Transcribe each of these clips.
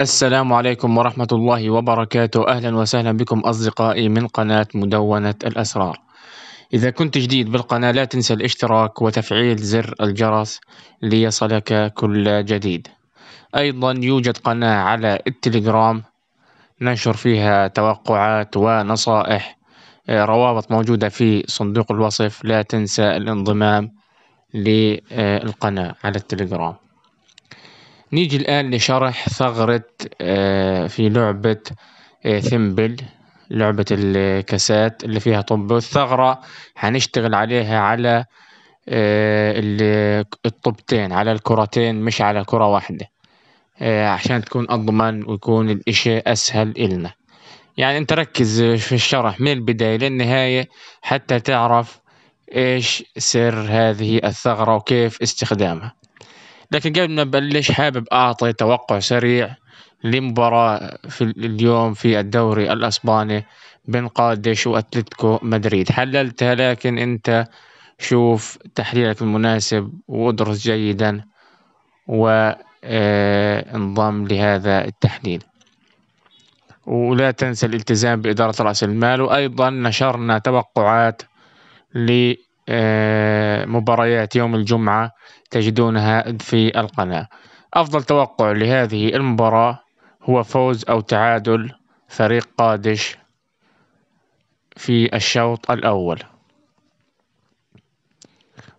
السلام عليكم ورحمة الله وبركاته أهلا وسهلا بكم أصدقائي من قناة مدونة الأسرار إذا كنت جديد بالقناة لا تنسى الاشتراك وتفعيل زر الجرس ليصلك كل جديد أيضا يوجد قناة على التليجرام ننشر فيها توقعات ونصائح آه، روابط موجودة في صندوق الوصف لا تنسى الانضمام للقناة على التليجرام نيجي الآن لشرح ثغرة آه، في لعبة ثمبل آه، لعبة الكاسات اللي فيها طب الثغرة هنشتغل عليها على آه، الطبتين على الكرتين مش على كرة واحدة عشان تكون أضمن ويكون الإشي أسهل إلنا يعني أنت ركز في الشرح من البداية للنهاية حتى تعرف إيش سر هذه الثغرة وكيف استخدامها لكن قبل ما نبلش حابب اعطي توقع سريع لمباراة في اليوم في الدوري الاسباني بين قادش واتلتيكو مدريد حللتها لكن انت شوف تحليلك المناسب وادرس جيدا وانضم آه، لهذا التحليل ولا تنسى الالتزام بإدارة رأس المال وأيضا نشرنا توقعات ل آه، مباريات يوم الجمعة تجدونها في القناة أفضل توقع لهذه المباراة هو فوز أو تعادل فريق قادش في الشوط الأول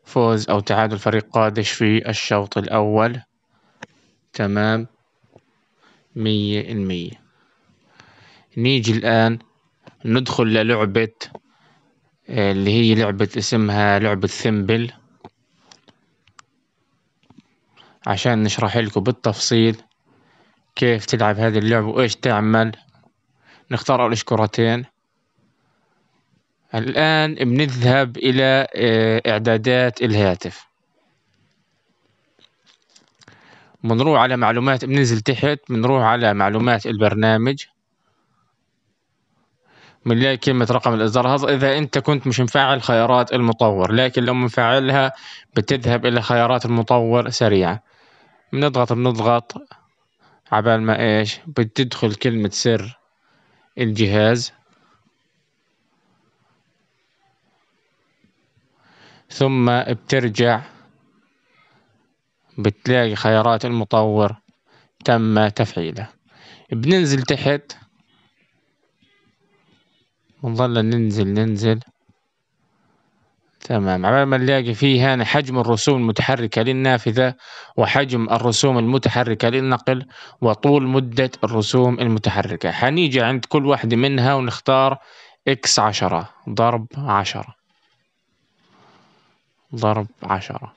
فوز أو تعادل فريق قادش في الشوط الأول تمام مية المية نيجي الآن ندخل للعبة اللي هي لعبة اسمها لعبة ثمبل عشان نشرح لكم بالتفصيل كيف تلعب هذه اللعبة وإيش تعمل نختار أول كرتين الآن بنذهب إلى آه، إعدادات الهاتف بنروح على معلومات بننزل تحت بنروح على معلومات البرنامج من كلمة رقم الإصدار هذا إذا أنت كنت مش مفعل خيارات المطور لكن لو مفعلها بتذهب إلى خيارات المطور سريعا بنضغط بنضغط عبال ما إيش بتدخل كلمة سر الجهاز ثم بترجع بتلاقي خيارات المطور تم تفعيله بننزل تحت ونظل ننزل ننزل تمام على ما نلاقي فيه هنا حجم الرسوم المتحركة للنافذة وحجم الرسوم المتحركة للنقل وطول مدة الرسوم المتحركة حنيجي عند كل واحدة منها ونختار اكس عشرة ضرب عشرة ضرب عشرة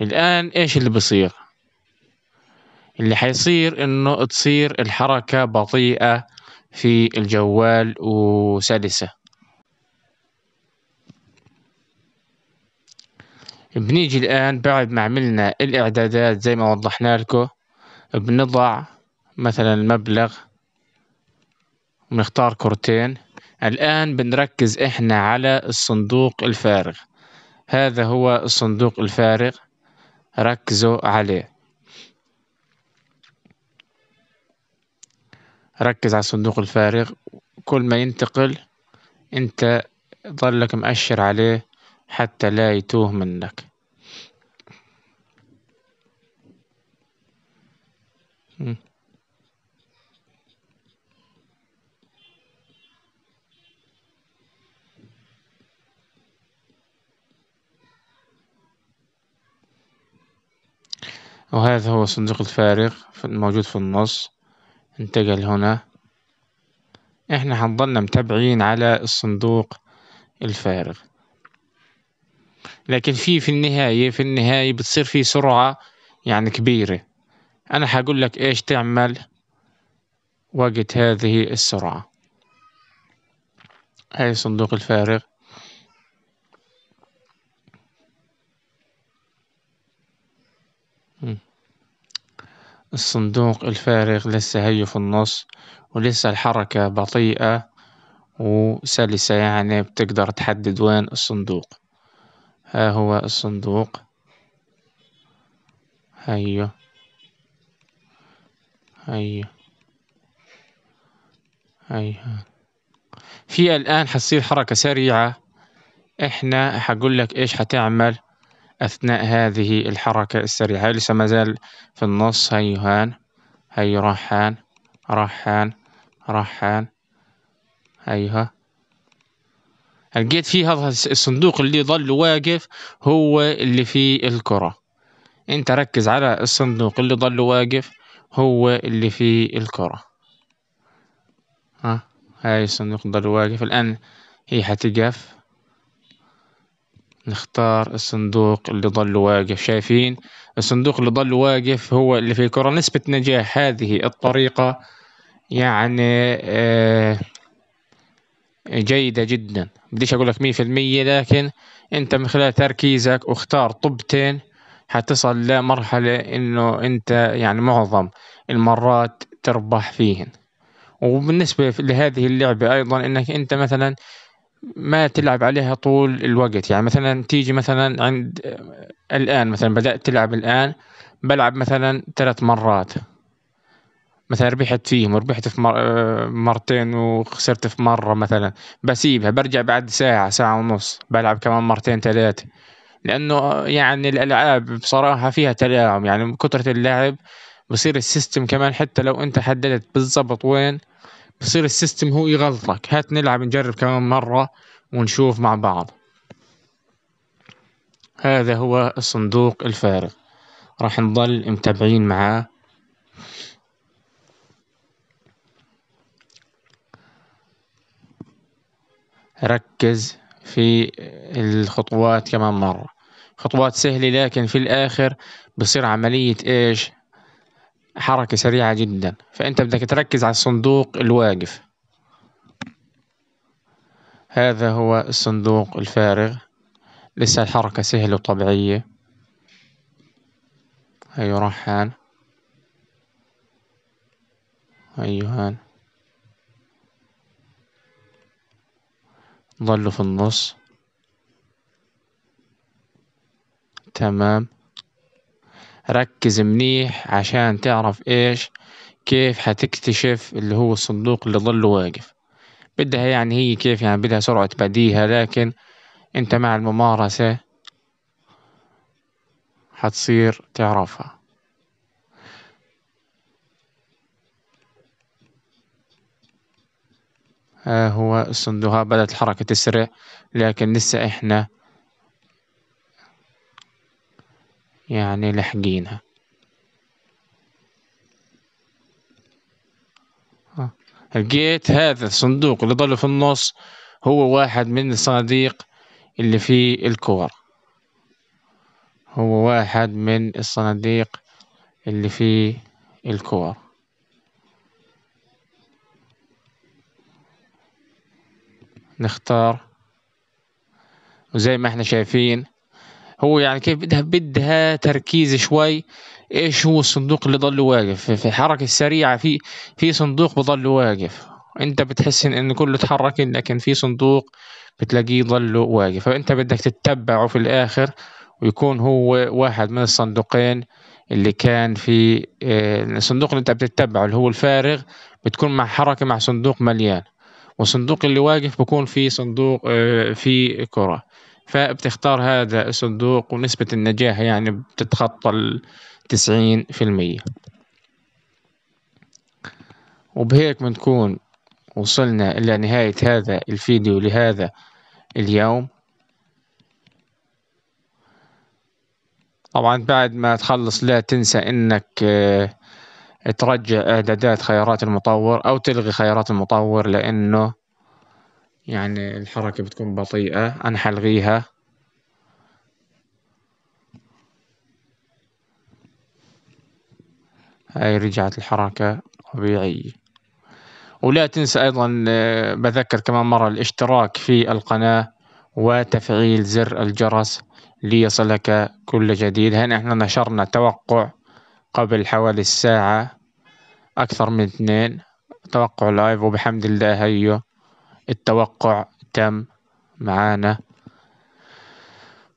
الآن ايش اللي بيصير اللي حيصير انه تصير الحركة بطيئة في الجوال وسلسة بنيجي الآن بعد ما عملنا الإعدادات زي ما وضحنا لكم بنضع مثلا المبلغ ونختار كرتين الآن بنركز إحنا على الصندوق الفارغ هذا هو الصندوق الفارغ ركزوا عليه ركز على الصندوق الفارغ كل ما ينتقل أنت ظلك مأشر عليه حتى لا يتوه منك وهذا هو الصندوق الفارغ الموجود في النص انتقل هنا احنا هنضلنا متابعين على الصندوق الفارغ لكن في في النهاية في النهاية بتصير في سرعة يعني كبيرة أنا هقول لك إيش تعمل وقت هذه السرعة هاي الصندوق الفارغ Hmm. الصندوق الفارغ لسه هيو في النص ولسه الحركة بطيئة وسلسة يعني بتقدر تحدد وين الصندوق ها هو الصندوق هيو هيو هيو في الآن حتصير حركة سريعة احنا لك ايش حتعمل أثناء هذه الحركة السريعة لسه ما زال في النص هيهان هي رحان رحان رهان هيها لقيت في هذا الصندوق اللي ظل واقف هو اللي فيه الكرة انت ركز على الصندوق اللي ظل واقف هو اللي فيه الكرة ها هاي الصندوق ظل واقف الآن هي حتقف نختار الصندوق اللي ضل واقف شايفين الصندوق اللي ضل واقف هو اللي في كرة نسبة نجاح هذه الطريقة يعني آه، جيدة جدا بديش أقول لك مية في المية لكن أنت من خلال تركيزك واختار طبتين حتصل لمرحلة إنه أنت يعني معظم المرات تربح فيهن وبالنسبة لهذه اللعبة أيضا إنك أنت مثلا ما تلعب عليها طول الوقت يعني مثلا تيجي مثلا عند الآن مثلا بدأت تلعب الآن بلعب مثلا ثلاث مرات مثلا ربحت فيهم ربحت في مرتين وخسرت في مرة مثلا بسيبها برجع بعد ساعة ساعة ونص بلعب كمان مرتين ثلاثة لأنه يعني الألعاب بصراحة فيها تلاعب يعني من كثرة اللعب بصير السيستم كمان حتى لو أنت حددت بالضبط وين بصير السيستم هو يغلطك هات نلعب نجرب كمان مرة ونشوف مع بعض هذا هو الصندوق الفارغ راح نضل متابعين معاه ركز في الخطوات كمان مرة خطوات سهلة لكن في الآخر بصير عملية إيش حركة سريعة جدا فأنت بدك تركز على الصندوق الواقف هذا هو الصندوق الفارغ لسه الحركة سهلة وطبيعية أيوة، هان هيو أيوة، هان ضلوا في النص تمام ركز منيح عشان تعرف إيش كيف حتكتشف اللي هو الصندوق اللي ظل واقف بدها يعني هي كيف يعني بدها سرعة بديهة لكن انت مع الممارسة حتصير تعرفها ها هو الصندوق بدأت الحركة تسرع لكن لسه احنا يعني لاحقينها آه. لقيت هذا الصندوق اللي ضل في النص هو واحد من الصناديق اللي فيه الكور هو واحد من الصناديق اللي فيه الكور نختار وزي ما احنا شايفين هو يعني كيف بدها بدها تركيز شوي ايش هو الصندوق اللي ضل واقف في الحركه السريعه في في صندوق بضل واقف انت بتحس ان كله تحرك لكن في صندوق بتلاقيه ضل واقف فانت بدك تتبعه في الاخر ويكون هو واحد من الصندوقين اللي كان في آه، الصندوق اللي انت بتتبعه اللي هو الفارغ بتكون مع حركه مع صندوق مليان والصندوق اللي واقف بكون في صندوق آه، في كره فبتختار هذا الصندوق ونسبة النجاح يعني بتتخطى التسعين في المية وبهيك بنكون وصلنا إلى نهاية هذا الفيديو لهذا اليوم طبعا بعد ما تخلص لا تنسى انك آه، ترجع اعدادات خيارات المطور او تلغي خيارات المطور لانه يعني الحركة بتكون بطيئة أنا حلغيها هاي رجعت الحركة طبيعية ولا تنسى أيضا آه، بذكر كمان مرة الاشتراك في القناة وتفعيل زر الجرس ليصلك كل جديد هنا احنا نشرنا توقع قبل حوالي الساعة أكثر من اثنين توقع لايف وبحمد الله هيو التوقع تم معانا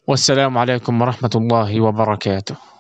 والسلام عليكم ورحمة الله وبركاته